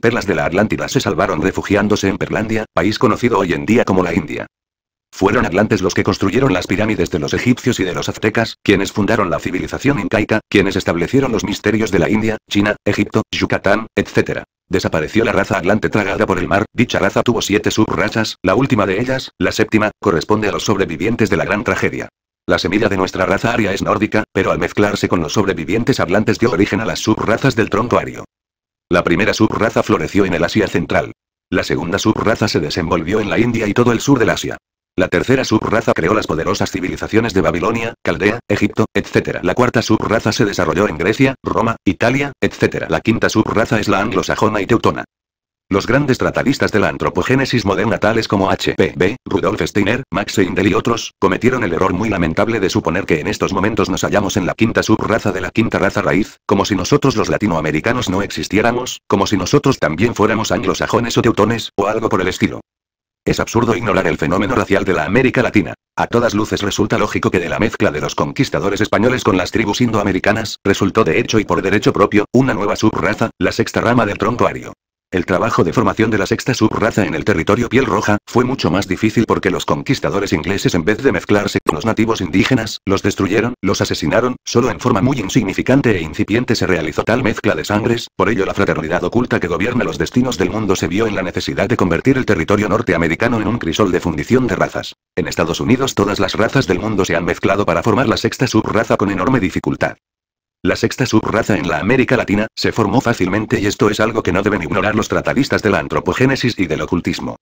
perlas de la Atlántida se salvaron refugiándose en Perlandia, país conocido hoy en día como la India. Fueron atlantes los que construyeron las pirámides de los egipcios y de los aztecas, quienes fundaron la civilización incaica, quienes establecieron los misterios de la India, China, Egipto, Yucatán, etc. Desapareció la raza atlante tragada por el mar, dicha raza tuvo siete subrazas, la última de ellas, la séptima, corresponde a los sobrevivientes de la gran tragedia. La semilla de nuestra raza aria es nórdica, pero al mezclarse con los sobrevivientes hablantes dio origen a las subrazas del tronco ario. La primera subraza floreció en el Asia central. La segunda subraza se desenvolvió en la India y todo el sur del Asia. La tercera subraza creó las poderosas civilizaciones de Babilonia, Caldea, Egipto, etc. La cuarta subraza se desarrolló en Grecia, Roma, Italia, etc. La quinta subraza es la anglosajona y teutona. Los grandes tratadistas de la antropogénesis moderna tales como H.P.B., Rudolf Steiner, Max Eindel y otros, cometieron el error muy lamentable de suponer que en estos momentos nos hallamos en la quinta subraza de la quinta raza raíz, como si nosotros los latinoamericanos no existiéramos, como si nosotros también fuéramos anglosajones o teutones, o algo por el estilo. Es absurdo ignorar el fenómeno racial de la América Latina. A todas luces resulta lógico que de la mezcla de los conquistadores españoles con las tribus indoamericanas, resultó de hecho y por derecho propio, una nueva subraza, la sexta rama del tronco ario. El trabajo de formación de la sexta subraza en el territorio piel roja, fue mucho más difícil porque los conquistadores ingleses en vez de mezclarse con los nativos indígenas, los destruyeron, los asesinaron, solo en forma muy insignificante e incipiente se realizó tal mezcla de sangres, por ello la fraternidad oculta que gobierna los destinos del mundo se vio en la necesidad de convertir el territorio norteamericano en un crisol de fundición de razas. En Estados Unidos todas las razas del mundo se han mezclado para formar la sexta subraza con enorme dificultad. La sexta subraza en la América Latina, se formó fácilmente y esto es algo que no deben ignorar los tratadistas de la antropogénesis y del ocultismo.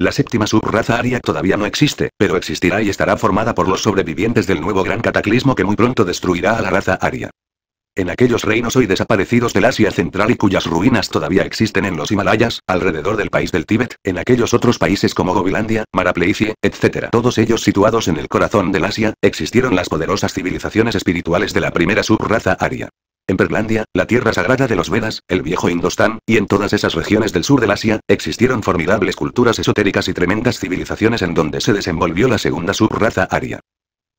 La séptima subraza aria todavía no existe, pero existirá y estará formada por los sobrevivientes del nuevo gran cataclismo que muy pronto destruirá a la raza aria en aquellos reinos hoy desaparecidos del Asia Central y cuyas ruinas todavía existen en los Himalayas, alrededor del país del Tíbet, en aquellos otros países como Gobilandia, Marapleicie, etc. Todos ellos situados en el corazón del Asia, existieron las poderosas civilizaciones espirituales de la primera subraza aria. En Perlandia, la tierra sagrada de los Vedas, el viejo Indostán, y en todas esas regiones del sur del Asia, existieron formidables culturas esotéricas y tremendas civilizaciones en donde se desenvolvió la segunda subraza aria.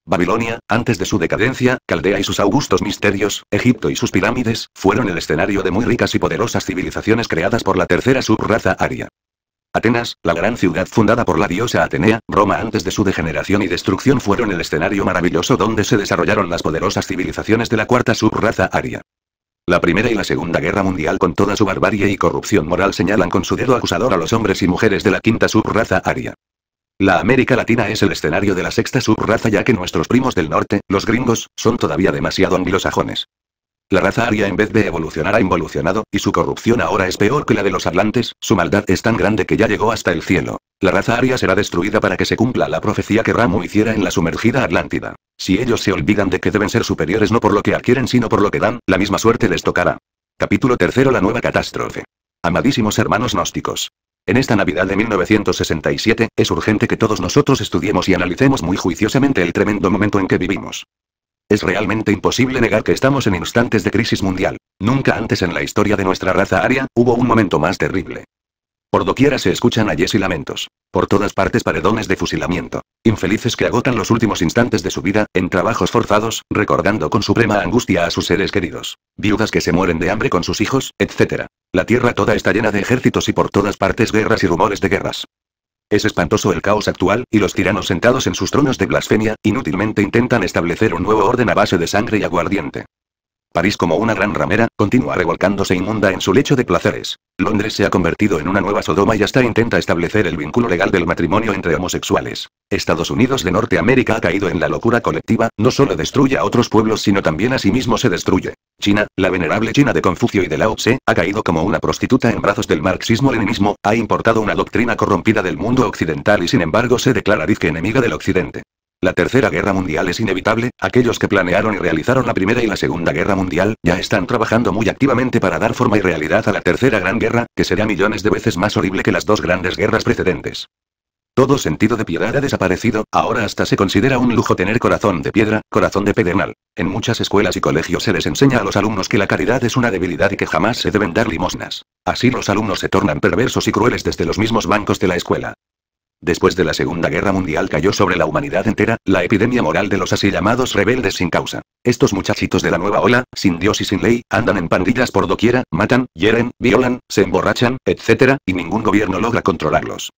Babilonia, antes de su decadencia, Caldea y sus augustos misterios, Egipto y sus pirámides, fueron el escenario de muy ricas y poderosas civilizaciones creadas por la tercera subraza aria. Atenas, la gran ciudad fundada por la diosa Atenea, Roma antes de su degeneración y destrucción fueron el escenario maravilloso donde se desarrollaron las poderosas civilizaciones de la cuarta subraza aria. La Primera y la Segunda Guerra Mundial con toda su barbarie y corrupción moral señalan con su dedo acusador a los hombres y mujeres de la quinta subraza aria. La América Latina es el escenario de la sexta subraza ya que nuestros primos del norte, los gringos, son todavía demasiado anglosajones. La raza aria en vez de evolucionar ha involucionado, y su corrupción ahora es peor que la de los atlantes, su maldad es tan grande que ya llegó hasta el cielo. La raza aria será destruida para que se cumpla la profecía que Ramu hiciera en la sumergida Atlántida. Si ellos se olvidan de que deben ser superiores no por lo que adquieren sino por lo que dan, la misma suerte les tocará. Capítulo 3 La nueva catástrofe. Amadísimos hermanos gnósticos. En esta Navidad de 1967, es urgente que todos nosotros estudiemos y analicemos muy juiciosamente el tremendo momento en que vivimos. Es realmente imposible negar que estamos en instantes de crisis mundial. Nunca antes en la historia de nuestra raza aria, hubo un momento más terrible. Por doquiera se escuchan ayes y lamentos. Por todas partes paredones de fusilamiento. Infelices que agotan los últimos instantes de su vida, en trabajos forzados, recordando con suprema angustia a sus seres queridos. Viudas que se mueren de hambre con sus hijos, etc. La tierra toda está llena de ejércitos y por todas partes guerras y rumores de guerras. Es espantoso el caos actual, y los tiranos sentados en sus tronos de blasfemia, inútilmente intentan establecer un nuevo orden a base de sangre y aguardiente. París como una gran ramera, continúa revolcándose inmunda en su lecho de placeres. Londres se ha convertido en una nueva Sodoma y hasta intenta establecer el vínculo legal del matrimonio entre homosexuales. Estados Unidos de Norteamérica ha caído en la locura colectiva, no solo destruye a otros pueblos sino también a sí mismo se destruye. China, la venerable China de Confucio y de Lao Tse, ha caído como una prostituta en brazos del marxismo-leninismo, ha importado una doctrina corrompida del mundo occidental y sin embargo se declara dizque enemiga del occidente. La tercera guerra mundial es inevitable, aquellos que planearon y realizaron la primera y la segunda guerra mundial, ya están trabajando muy activamente para dar forma y realidad a la tercera gran guerra, que será millones de veces más horrible que las dos grandes guerras precedentes. Todo sentido de piedad ha desaparecido, ahora hasta se considera un lujo tener corazón de piedra, corazón de pedernal. En muchas escuelas y colegios se les enseña a los alumnos que la caridad es una debilidad y que jamás se deben dar limosnas. Así los alumnos se tornan perversos y crueles desde los mismos bancos de la escuela. Después de la Segunda Guerra Mundial cayó sobre la humanidad entera, la epidemia moral de los así llamados rebeldes sin causa. Estos muchachitos de la nueva ola, sin Dios y sin ley, andan en pandillas por doquiera, matan, hieren, violan, se emborrachan, etc., y ningún gobierno logra controlarlos.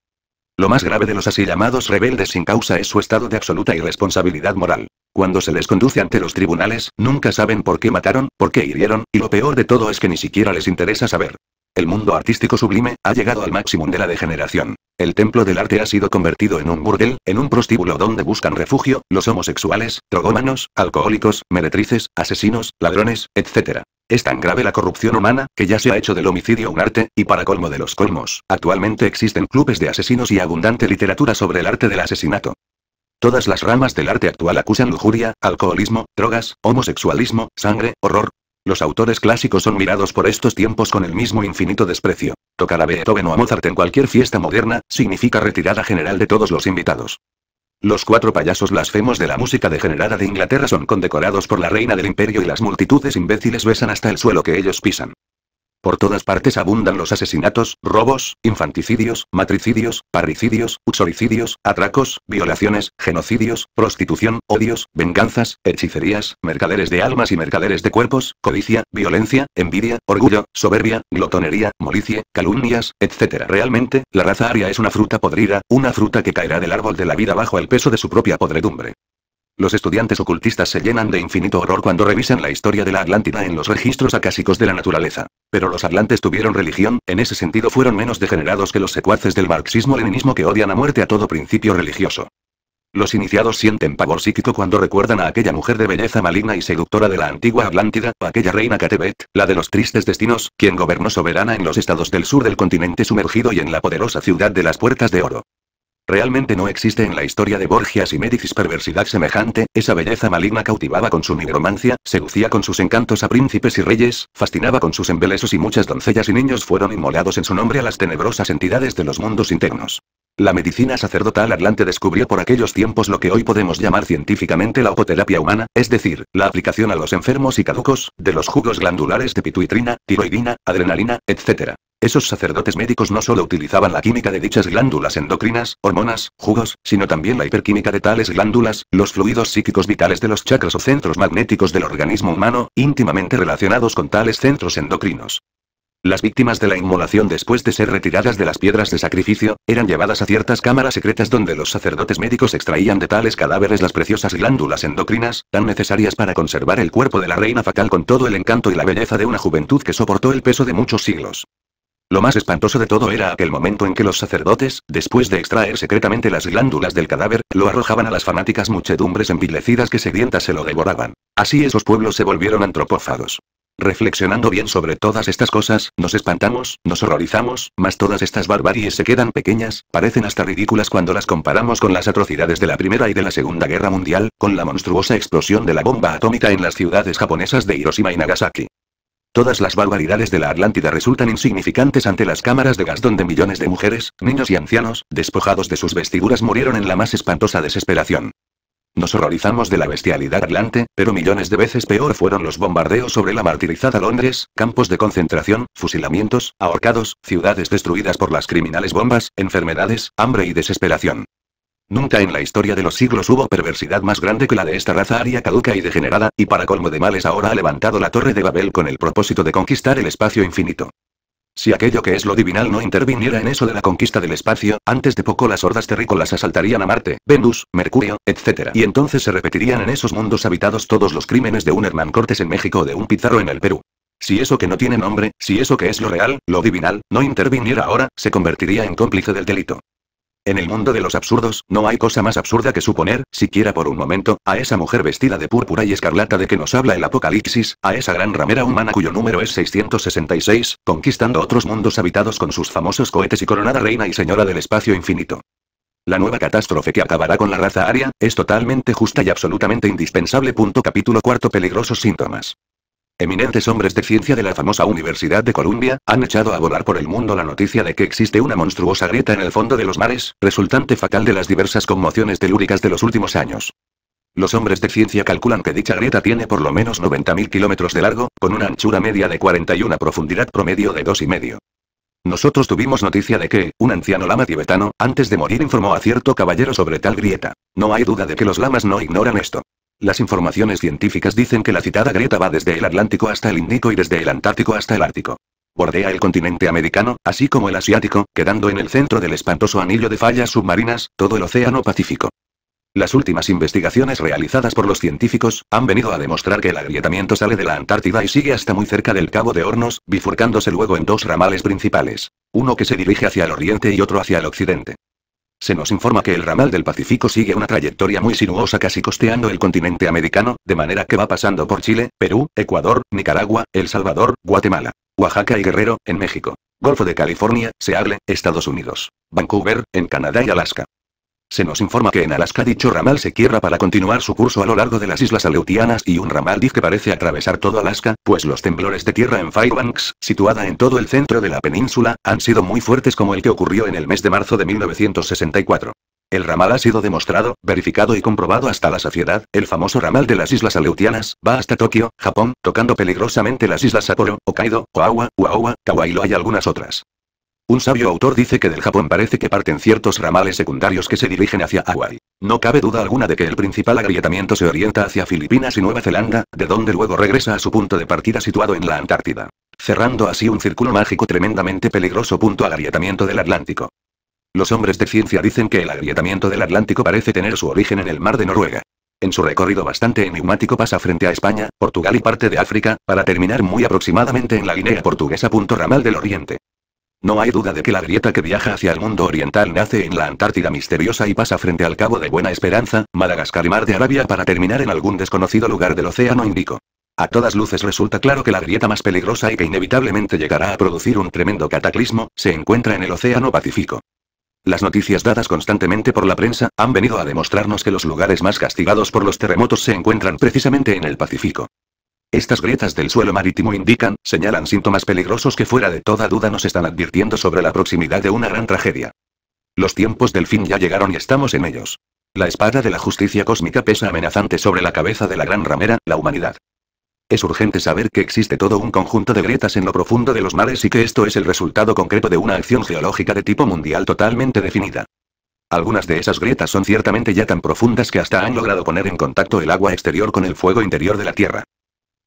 Lo más grave de los así llamados rebeldes sin causa es su estado de absoluta irresponsabilidad moral. Cuando se les conduce ante los tribunales, nunca saben por qué mataron, por qué hirieron, y lo peor de todo es que ni siquiera les interesa saber. El mundo artístico sublime, ha llegado al máximo de la degeneración. El templo del arte ha sido convertido en un burdel, en un prostíbulo donde buscan refugio, los homosexuales, drogómanos, alcohólicos, meretrices, asesinos, ladrones, etc. Es tan grave la corrupción humana, que ya se ha hecho del homicidio un arte, y para colmo de los colmos, actualmente existen clubes de asesinos y abundante literatura sobre el arte del asesinato. Todas las ramas del arte actual acusan lujuria, alcoholismo, drogas, homosexualismo, sangre, horror, los autores clásicos son mirados por estos tiempos con el mismo infinito desprecio. Tocar a Beethoven o a Mozart en cualquier fiesta moderna, significa retirada general de todos los invitados. Los cuatro payasos blasfemos de la música degenerada de Inglaterra son condecorados por la reina del imperio y las multitudes imbéciles besan hasta el suelo que ellos pisan. Por todas partes abundan los asesinatos, robos, infanticidios, matricidios, parricidios, uxoricidios, atracos, violaciones, genocidios, prostitución, odios, venganzas, hechicerías, mercaderes de almas y mercaderes de cuerpos, codicia, violencia, envidia, orgullo, soberbia, glotonería, molicie, calumnias, etc. Realmente, la raza aria es una fruta podrida, una fruta que caerá del árbol de la vida bajo el peso de su propia podredumbre. Los estudiantes ocultistas se llenan de infinito horror cuando revisan la historia de la Atlántida en los registros acásicos de la naturaleza. Pero los atlantes tuvieron religión, en ese sentido fueron menos degenerados que los secuaces del marxismo-leninismo que odian a muerte a todo principio religioso. Los iniciados sienten pavor psíquico cuando recuerdan a aquella mujer de belleza maligna y seductora de la antigua Atlántida, aquella reina Catebet, la de los tristes destinos, quien gobernó soberana en los estados del sur del continente sumergido y en la poderosa ciudad de las Puertas de Oro. Realmente no existe en la historia de Borgias y Médicis perversidad semejante, esa belleza maligna cautivaba con su nigromancia, seducía con sus encantos a príncipes y reyes, fascinaba con sus embelesos y muchas doncellas y niños fueron inmolados en su nombre a las tenebrosas entidades de los mundos internos. La medicina sacerdotal atlante descubrió por aquellos tiempos lo que hoy podemos llamar científicamente la opoterapia humana, es decir, la aplicación a los enfermos y caducos, de los jugos glandulares de pituitrina, tiroidina, adrenalina, etc. Esos sacerdotes médicos no solo utilizaban la química de dichas glándulas endocrinas, hormonas, jugos, sino también la hiperquímica de tales glándulas, los fluidos psíquicos vitales de los chakras o centros magnéticos del organismo humano, íntimamente relacionados con tales centros endocrinos. Las víctimas de la inmolación después de ser retiradas de las piedras de sacrificio, eran llevadas a ciertas cámaras secretas donde los sacerdotes médicos extraían de tales cadáveres las preciosas glándulas endocrinas, tan necesarias para conservar el cuerpo de la reina fatal con todo el encanto y la belleza de una juventud que soportó el peso de muchos siglos. Lo más espantoso de todo era aquel momento en que los sacerdotes, después de extraer secretamente las glándulas del cadáver, lo arrojaban a las fanáticas muchedumbres envilecidas que sedientas se lo devoraban. Así esos pueblos se volvieron antropófagos. Reflexionando bien sobre todas estas cosas, nos espantamos, nos horrorizamos, mas todas estas barbaries se quedan pequeñas, parecen hasta ridículas cuando las comparamos con las atrocidades de la Primera y de la Segunda Guerra Mundial, con la monstruosa explosión de la bomba atómica en las ciudades japonesas de Hiroshima y Nagasaki. Todas las barbaridades de la Atlántida resultan insignificantes ante las cámaras de gas donde millones de mujeres, niños y ancianos, despojados de sus vestiduras murieron en la más espantosa desesperación. Nos horrorizamos de la bestialidad adelante, pero millones de veces peor fueron los bombardeos sobre la martirizada Londres, campos de concentración, fusilamientos, ahorcados, ciudades destruidas por las criminales bombas, enfermedades, hambre y desesperación. Nunca en la historia de los siglos hubo perversidad más grande que la de esta raza aria caduca y degenerada, y para colmo de males ahora ha levantado la Torre de Babel con el propósito de conquistar el espacio infinito. Si aquello que es lo divinal no interviniera en eso de la conquista del espacio, antes de poco las hordas terrícolas asaltarían a Marte, Venus, Mercurio, etc. Y entonces se repetirían en esos mundos habitados todos los crímenes de un Hernán Cortés en México o de un Pizarro en el Perú. Si eso que no tiene nombre, si eso que es lo real, lo divinal, no interviniera ahora, se convertiría en cómplice del delito. En el mundo de los absurdos, no hay cosa más absurda que suponer, siquiera por un momento, a esa mujer vestida de púrpura y escarlata de que nos habla el Apocalipsis, a esa gran ramera humana cuyo número es 666, conquistando otros mundos habitados con sus famosos cohetes y coronada reina y señora del espacio infinito. La nueva catástrofe que acabará con la raza aria, es totalmente justa y absolutamente indispensable. capítulo cuarto Peligrosos síntomas. Eminentes hombres de ciencia de la famosa Universidad de Columbia, han echado a volar por el mundo la noticia de que existe una monstruosa grieta en el fondo de los mares, resultante fatal de las diversas conmociones telúricas de los últimos años. Los hombres de ciencia calculan que dicha grieta tiene por lo menos 90.000 kilómetros de largo, con una anchura media de 41 y una profundidad promedio de 2,5. Nosotros tuvimos noticia de que, un anciano lama tibetano, antes de morir informó a cierto caballero sobre tal grieta. No hay duda de que los lamas no ignoran esto. Las informaciones científicas dicen que la citada grieta va desde el Atlántico hasta el Índico y desde el Antártico hasta el Ártico. Bordea el continente americano, así como el asiático, quedando en el centro del espantoso anillo de fallas submarinas, todo el Océano Pacífico. Las últimas investigaciones realizadas por los científicos han venido a demostrar que el agrietamiento sale de la Antártida y sigue hasta muy cerca del Cabo de Hornos, bifurcándose luego en dos ramales principales, uno que se dirige hacia el oriente y otro hacia el occidente. Se nos informa que el ramal del Pacífico sigue una trayectoria muy sinuosa casi costeando el continente americano, de manera que va pasando por Chile, Perú, Ecuador, Nicaragua, El Salvador, Guatemala, Oaxaca y Guerrero, en México. Golfo de California, Seattle, Estados Unidos. Vancouver, en Canadá y Alaska. Se nos informa que en Alaska dicho ramal se cierra para continuar su curso a lo largo de las islas aleutianas y un ramal dice que parece atravesar todo Alaska, pues los temblores de tierra en Fairbanks, situada en todo el centro de la península, han sido muy fuertes como el que ocurrió en el mes de marzo de 1964. El ramal ha sido demostrado, verificado y comprobado hasta la saciedad. El famoso ramal de las Islas Aleutianas va hasta Tokio, Japón, tocando peligrosamente las Islas Sapporo, Hokkaido, Oahu, Oahu, Kauai y algunas otras. Un sabio autor dice que del Japón parece que parten ciertos ramales secundarios que se dirigen hacia Hawái. No cabe duda alguna de que el principal agrietamiento se orienta hacia Filipinas y Nueva Zelanda, de donde luego regresa a su punto de partida situado en la Antártida. Cerrando así un círculo mágico tremendamente peligroso punto al agrietamiento del Atlántico. Los hombres de ciencia dicen que el agrietamiento del Atlántico parece tener su origen en el mar de Noruega. En su recorrido bastante enigmático pasa frente a España, Portugal y parte de África, para terminar muy aproximadamente en la Guinea portuguesa. Ramal del Oriente. No hay duda de que la grieta que viaja hacia el mundo oriental nace en la Antártida misteriosa y pasa frente al Cabo de Buena Esperanza, Madagascar y Mar de Arabia para terminar en algún desconocido lugar del Océano Índico. A todas luces resulta claro que la grieta más peligrosa y que inevitablemente llegará a producir un tremendo cataclismo, se encuentra en el Océano Pacífico. Las noticias dadas constantemente por la prensa, han venido a demostrarnos que los lugares más castigados por los terremotos se encuentran precisamente en el Pacífico. Estas grietas del suelo marítimo indican, señalan síntomas peligrosos que fuera de toda duda nos están advirtiendo sobre la proximidad de una gran tragedia. Los tiempos del fin ya llegaron y estamos en ellos. La espada de la justicia cósmica pesa amenazante sobre la cabeza de la gran ramera, la humanidad. Es urgente saber que existe todo un conjunto de grietas en lo profundo de los mares y que esto es el resultado concreto de una acción geológica de tipo mundial totalmente definida. Algunas de esas grietas son ciertamente ya tan profundas que hasta han logrado poner en contacto el agua exterior con el fuego interior de la Tierra.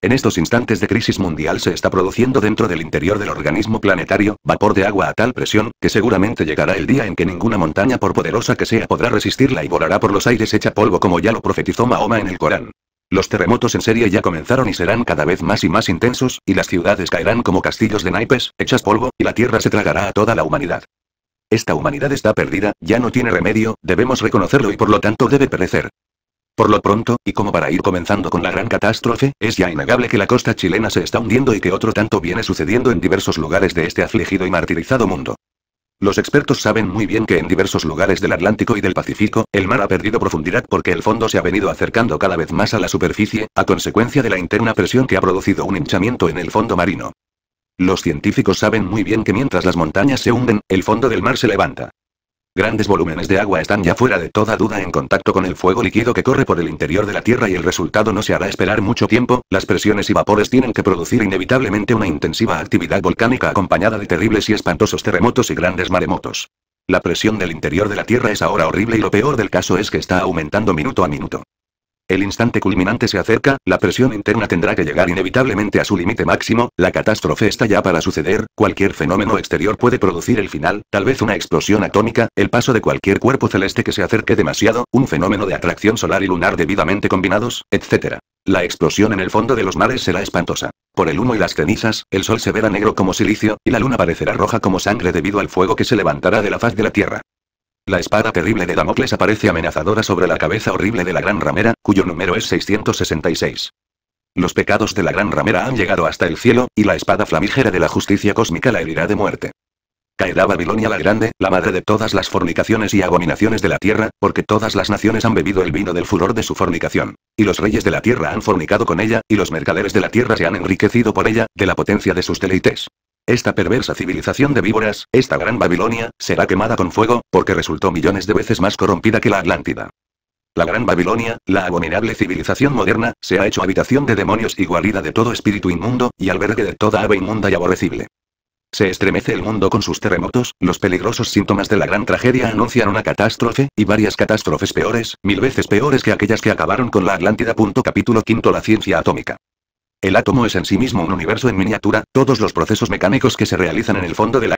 En estos instantes de crisis mundial se está produciendo dentro del interior del organismo planetario, vapor de agua a tal presión, que seguramente llegará el día en que ninguna montaña por poderosa que sea podrá resistirla y volará por los aires hecha polvo como ya lo profetizó Mahoma en el Corán. Los terremotos en serie ya comenzaron y serán cada vez más y más intensos, y las ciudades caerán como castillos de naipes, hechas polvo, y la tierra se tragará a toda la humanidad. Esta humanidad está perdida, ya no tiene remedio, debemos reconocerlo y por lo tanto debe perecer. Por lo pronto, y como para ir comenzando con la gran catástrofe, es ya innegable que la costa chilena se está hundiendo y que otro tanto viene sucediendo en diversos lugares de este afligido y martirizado mundo. Los expertos saben muy bien que en diversos lugares del Atlántico y del Pacífico, el mar ha perdido profundidad porque el fondo se ha venido acercando cada vez más a la superficie, a consecuencia de la interna presión que ha producido un hinchamiento en el fondo marino. Los científicos saben muy bien que mientras las montañas se hunden, el fondo del mar se levanta. Grandes volúmenes de agua están ya fuera de toda duda en contacto con el fuego líquido que corre por el interior de la Tierra y el resultado no se hará esperar mucho tiempo, las presiones y vapores tienen que producir inevitablemente una intensiva actividad volcánica acompañada de terribles y espantosos terremotos y grandes maremotos. La presión del interior de la Tierra es ahora horrible y lo peor del caso es que está aumentando minuto a minuto. El instante culminante se acerca, la presión interna tendrá que llegar inevitablemente a su límite máximo, la catástrofe está ya para suceder, cualquier fenómeno exterior puede producir el final, tal vez una explosión atómica, el paso de cualquier cuerpo celeste que se acerque demasiado, un fenómeno de atracción solar y lunar debidamente combinados, etc. La explosión en el fondo de los mares será espantosa. Por el humo y las cenizas, el sol se verá negro como silicio, y la luna parecerá roja como sangre debido al fuego que se levantará de la faz de la Tierra. La espada terrible de Damocles aparece amenazadora sobre la cabeza horrible de la gran ramera, cuyo número es 666. Los pecados de la gran ramera han llegado hasta el cielo, y la espada flamígera de la justicia cósmica la herirá de muerte. Caerá Babilonia la Grande, la madre de todas las fornicaciones y abominaciones de la tierra, porque todas las naciones han bebido el vino del furor de su fornicación. Y los reyes de la tierra han fornicado con ella, y los mercaderes de la tierra se han enriquecido por ella, de la potencia de sus deleites. Esta perversa civilización de víboras, esta gran Babilonia, será quemada con fuego, porque resultó millones de veces más corrompida que la Atlántida. La gran Babilonia, la abominable civilización moderna, se ha hecho habitación de demonios y guarida de todo espíritu inmundo, y albergue de toda ave inmunda y aborrecible. Se estremece el mundo con sus terremotos, los peligrosos síntomas de la gran tragedia anuncian una catástrofe, y varias catástrofes peores, mil veces peores que aquellas que acabaron con la Atlántida. Capítulo 5 La ciencia atómica. El átomo es en sí mismo un universo en miniatura, todos los procesos mecánicos que se realizan en el fondo de la